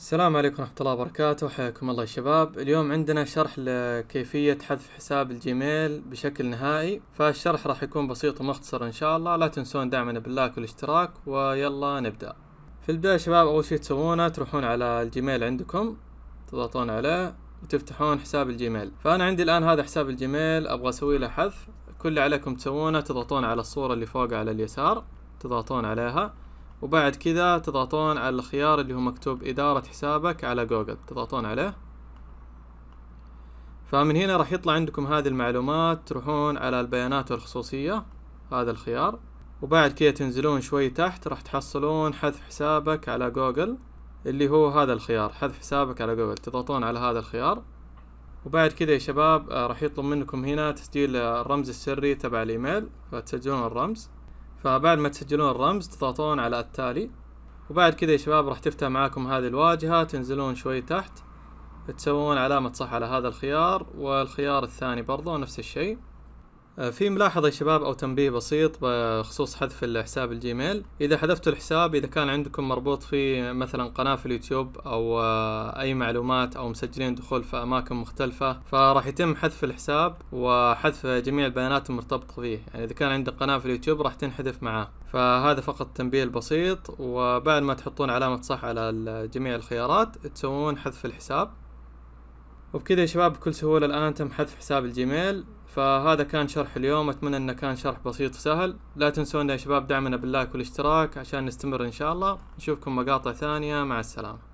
السلام عليكم ورحمة الله وبركاته حياكم الله يا شباب اليوم عندنا شرح لكيفية حذف حساب الجيميل بشكل نهائي فالشرح راح يكون بسيط ومختصر ان شاء الله لا تنسون دعمنا باللايك والاشتراك ويلا نبدأ في البداية شباب اول شيء تسوونه تروحون على الجيميل عندكم تضغطون عليه وتفتحون حساب الجيميل فانا عندي الان هذا حساب الجيميل ابغى اسوي له حذف كل اللي عليكم تسوونه تضغطون على الصورة اللي فوق على اليسار تضغطون عليها وبعد كذا تضغطون على الخيار اللي هو مكتوب إدارة حسابك على جوجل تضغطون عليه فمن هنا راح يطلع عندكم هذه المعلومات تروحون على البيانات والخصوصية هذا الخيار وبعد كذا تنزلون شوي تحت راح تحصلون حذف حسابك على جوجل اللي هو هذا الخيار حذف حسابك على جوجل تضغطون على هذا الخيار وبعد كذا يا شباب آه، راح يطلب منكم هنا تسجيل آه، الرمز السري تبع الايميل فتسجلون الرمز فبعد ما تسجلون الرمز تضغطون على التالي وبعد كذا يا شباب راح تفتح معاكم هذه الواجهة تنزلون شوي تحت تسوون علامة صح على هذا الخيار والخيار الثاني برضو نفس الشيء آه، في ملاحظة يا شباب أو تنبيه بسيط بخصوص حذف الحساب الجيميل إذا حذفتوا الحساب إذا كان عندكم مربوط في مثلا قناة في اليوتيوب أو آه، أي معلومات أو مسجلين دخول في أماكن مختلفة فراح يتم حذف الحساب وحذف جميع البيانات المرتبطة فيه يعني إذا كان عندك قناة في اليوتيوب راح تنحذف معاه فهذا فقط التنبيه البسيط وبعد ما تحطون علامة صح على جميع الخيارات تسوون حذف الحساب وبكذا يا شباب بكل سهولة الآن تم حذف حساب الجيميل فهذا كان شرح اليوم اتمنى انه كان شرح بسيط وسهل لا تنسونا يا شباب دعمنا باللايك والاشتراك عشان نستمر ان شاء الله نشوفكم مقاطع ثانية مع السلامة